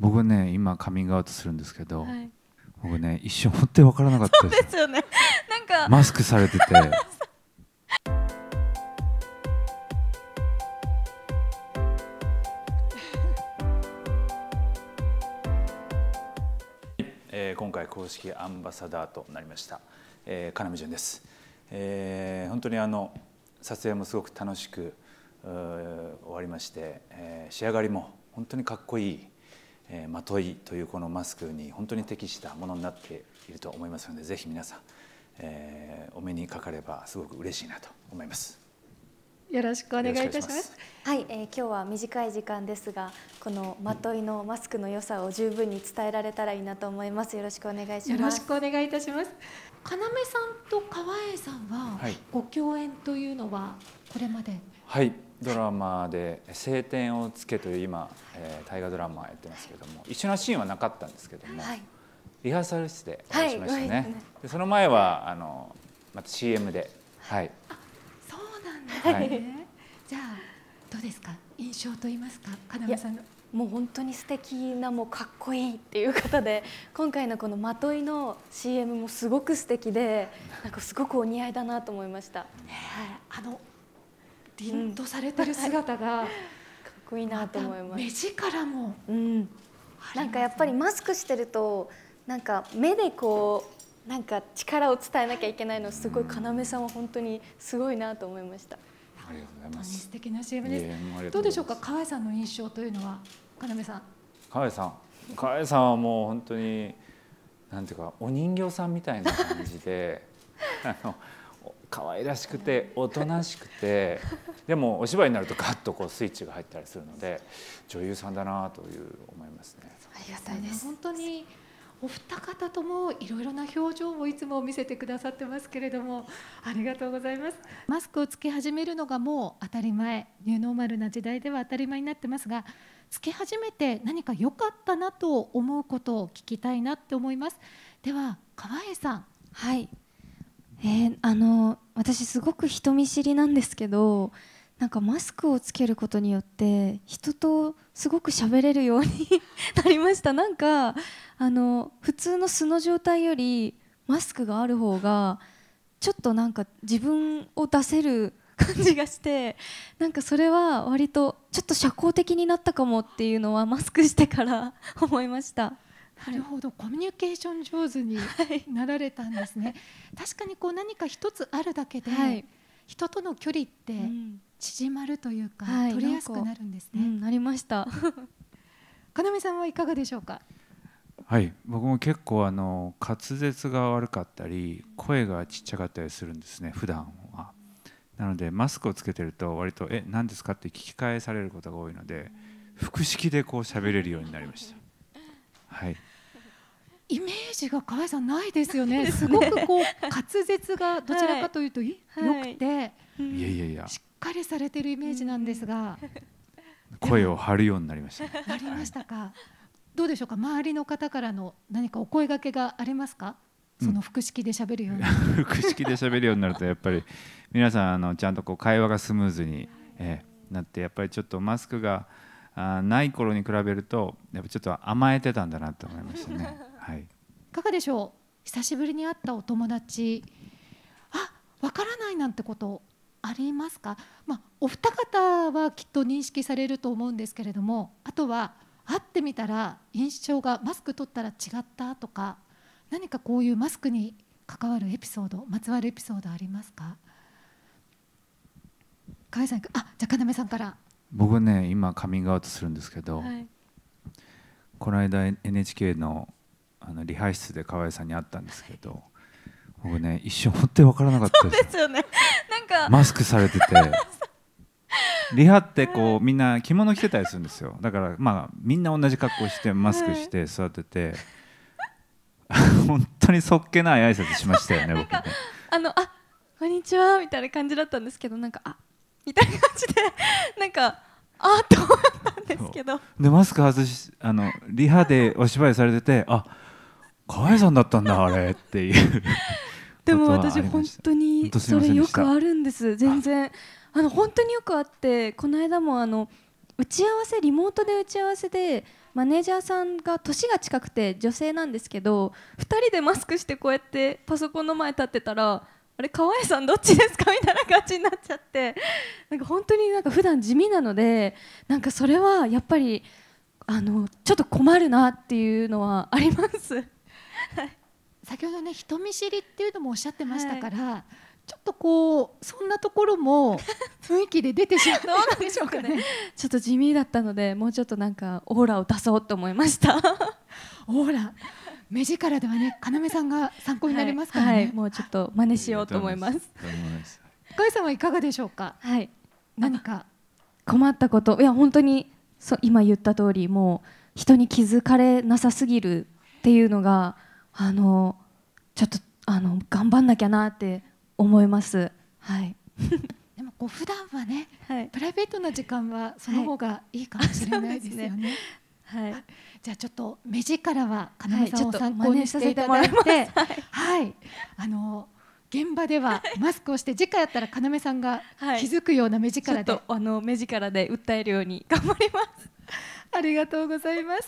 僕ね今カミングアウトするんですけど、はい、僕ね一瞬本当に分からなかったですですよね なんかマスクされてて え今回公式アンバサダーとなりました、えー、金見純です、えー、本当にあの撮影もすごく楽しく終わりまして、えー、仕上がりも本当にかっこいいえー、まといというこのマスクに本当に適したものになっていると思いますのでぜひ皆さん、えー、お目にかかればすごく嬉しいなと思います。よろしくお願いいたします。はい、えー、今日は短い時間ですが、このまといのマスクの良さを十分に伝えられたらいいなと思います。よろしくお願いします。よろしくお願いいたします。かなめさんと川栄さんは、ご共演というのはこれまで。はい、ドラマで「晴天をつけ」という今、えー、大河ドラマやってますけども一緒のシーンはなかったんですけども、はい、リハーサル室でお会いしましたね、はい、でその前はあのまた CM ではい、あそうなんだ、ね、はい、じゃあどうですか印象と言いますか要さんのもう本当に素敵なもうかっこいいっていう方で今回のこのまといの CM もすごく素敵でなんかすごくお似合いだなと思いました。はい、あの凛とされてる姿が、うんかっこいいなと思います。目力も、うん、なんかやっぱりマスクしてるとなんか目でこうなんか力を伝えなきゃいけないのすごい要さんは本当にすごいなと思いました。ありがとうございます。素敵な CM です。どうでしょうか、河合さんの印象というのは、要さん。河合さん、河合さんはもう本当に、なんていうか、お人形さんみたいな感じで。あの可愛らしくておとなしくてでもお芝居になるとガッとこうスイッチが入ったりするので女優さんだなという思いますね。ありがたいです本当にお二方ともいろいろな表情をいつも見せてくださってますけれどもありがとうございますマスクをつけ始めるのがもう当たり前ニューノーマルな時代では当たり前になってますがつけ始めて何か良かったなと思うことを聞きたいなって思いますでは川栄さんはいえー、あの私すごく人見知りなんですけどなんかマスクをつけることによって人とすごく喋れるようになりましたなんかあの普通の素の状態よりマスクがある方がちょっとなんか自分を出せる感じがしてなんかそれは割とちょっと社交的になったかもっていうのはマスクしてから思いました。なるほど、コミュニケーション上手になられたんですね。はい、確かにこう何か一つあるだけで、はい、人との距離って縮まるというか、うん、取りやすくなるんですね。なうん、なりました。か なさんはいかがでしょうか。はい、僕も結構あの滑舌が悪かったり、声がちっちゃかったりするんですね。普段は。なのでマスクをつけてると割と「え何ですか?」って聞き返されることが多いので、複式でこう喋れるようになりました。はい。イメージが河合さんないですよねすごくこう滑舌がどちらかというと、良くて、いやいやいやしっかりされてるイメージなんですが、声を張るようになりました、ね、なりましたかどうでしょうか周りの方からの何かお声がけがありますかその腹式で喋るように、うん、複式で喋るようになるとやっぱり皆さんあのちゃんとこう会話がスムーズに、えー、なってやっぱりちょっとマスクがあない頃に比べるとやっぱちょっと甘えてたんだなと思いましたね。はい、いかがでしょう久しぶりに会ったお友達あわからないなんてことありますか、まあ、お二方はきっと認識されると思うんですけれどもあとは会ってみたら印象がマスク取ったら違ったとか何かこういうマスクに関わるエピソードまつわるエピソードありますか加さんあじゃあ要さんから僕ね今カミングアウトするんですけど、はい、この間 NHK のあのリハ室で河合さんに会ったんですけど僕ね一瞬本当に分からなかったですよねなんかマスクされててリハってこうみんな着物着てたりするんですよだからまあみんな同じ格好してマスクして座ってて 本当にそっけない挨拶しましたよね僕ねあのあこんにちはみたいな感じだったんですけどなんかあみたいな感じで なんかあっと思ったんですけどでマスク外しあのリハでお芝居されててあ河合さんだったんだあれっていう でも私本当にそれよくあるんです全然あの本当によくあってこの間もあの打ち合わせリモートで打ち合わせでマネージャーさんが年が近くて女性なんですけど2人でマスクしてこうやってパソコンの前立ってたらあれ河合さんどっちですかみたいな感じになっちゃってなんか本当になんか普段地味なのでなんかそれはやっぱりあのちょっと困るなっていうのはあります。先ほどね人見知りっていうのもおっしゃってましたから、はい、ちょっとこうそんなところも 雰囲気で出てしまったんでしょうかねちょっと地味だったのでもうちょっとなんかオーラを出そうと思いました オーラ目力ではね要さんが参考になりますから、ねはいはい、もうちょっと真似しようと思います深井さんはいかがでしょうかはい何か困ったこといや本当にそ今言った通りもう人に気づかれなさすぎるっていうのがあのちょっとあの頑張んなきゃなって思います。はい でもこう普段はね、はい、プライベートな時間はその方がいいかもしれないですよね。はい、ねはい、じゃあちょっと目力はかなめさんを参考にしていただいて、はい、はい、あの現場ではマスクをして次回やったらかなめさんが気づくような目力で、あの目力で訴えるように頑張ります。ありがとうございます。